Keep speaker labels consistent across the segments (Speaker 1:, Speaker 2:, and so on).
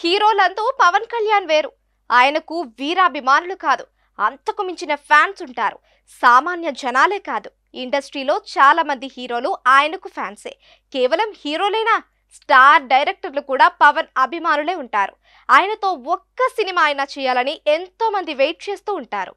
Speaker 1: హీరోలందూ పవన్ కళ్యాణ్ వేరు ఆయనకు వీరాభిమానులు కాదు అంతకు మించిన ఫ్యాన్స్ ఉంటారు సామాన్య జనాలే కాదు ఇండస్ట్రీలో చాలా మంది హీరోలు ఆయనకు ఫ్యాన్సే కేవలం హీరోలేనా స్టార్ డైరెక్టర్లు కూడా పవన్ అభిమానులే ఉంటారు ఆయనతో ఒక్క సినిమా అయినా చేయాలని ఎంతో మంది వెయిట్ చేస్తూ ఉంటారు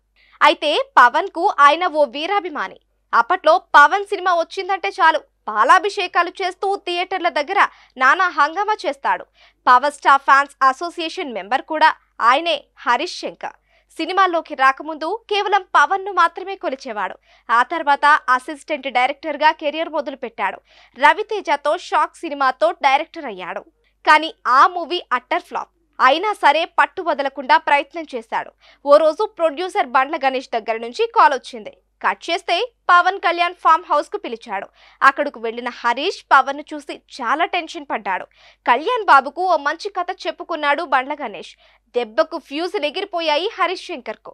Speaker 1: అయితే పవన్ కు ఆయన ఓ వీరాభిమాని అప్పట్లో పవన్ సినిమా వచ్చిందంటే చాలు పాలాభిషేకాలు చేస్తూ థియేటర్ల దగ్గర నానా హంగామా చేస్తాడు power star fans association member కూడా ఆయనే హరీష్ శంకర్ సినిమాల్లోకి రాకముందు కేవలం పవన్ ను మాత్రమే కొలిచేవాడు ఆ తర్వాత అసిస్టెంట్ డైరెక్టర్ గా కెరియర్ మొదలుపెట్టాడు రవితేజతో షాక్ సినిమాతో డైరెక్టర్ అయ్యాడు కానీ ఆ మూవీ అట్టర్ ఫ్లాప్ అయినా సరే పట్టు వదలకుండా ప్రయత్నం చేశాడు ఓ రోజు ప్రొడ్యూసర్ బండ్ల గణేష్ దగ్గర నుంచి కాల్ వచ్చింది కట్ చేస్తే పవన్ కళ్యాణ్ ఫామ్ హౌస్ కు పిలిచాడు అక్కడకు వెళ్ళిన హరీష్ పవన్ను చూసి చాలా టెన్షన్ పడ్డాడు కళ్యాణ్ బాబుకు ఓ మంచి కథ చెప్పుకున్నాడు బండ్ల గణేష్ దెబ్బకు ఫ్యూజ్ ఎగిరిపోయాయి హరీష్ శంకర్కు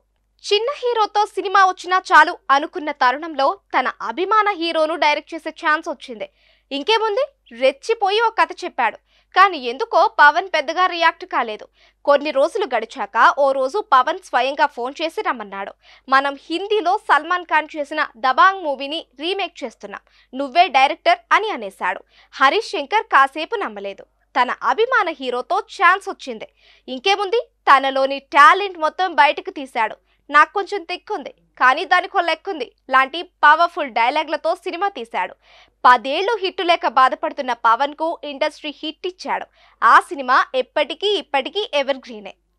Speaker 1: చిన్న హీరోతో సినిమా వచ్చినా చాలు అనుకున్న తరుణంలో తన అభిమాన హీరోను డైరెక్ట్ చేసే ఛాన్స్ వచ్చింది ఇంకేముంది రెచ్చిపోయి ఓ కథ చెప్పాడు కానీ ఎందుకో పవన్ పెద్దగా రియాక్ట్ కాలేదు కొన్ని రోజులు గడిచాక ఓ రోజు పవన్ స్వయంగా ఫోన్ చేసి రమ్మన్నాడు మనం హిందీలో సల్మాన్ ఖాన్ చేసిన దబాంగ్ మూవీని రీమేక్ చేస్తున్నాం నువ్వే డైరెక్టర్ అని అనేశాడు హరీష్ శంకర్ కాసేపు నమ్మలేదు తన అభిమాన హీరోతో ఛాన్స్ వచ్చింది ఇంకేముంది తనలోని టాలెంట్ మొత్తం బయటకు తీశాడు నాకు కొంచెం తిక్కుంది కానీ దానికో లెక్కుంది లాంటి పవర్ఫుల్ డైలాగ్లతో సినిమా తీశాడు పదేళ్లు హిట్ లేక బాధపడుతున్న పవన్కు ఇండస్ట్రీ హిట్ ఇచ్చాడు ఆ సినిమా ఎప్పటికీ ఇప్పటికీ ఎవర్ గ్రీనే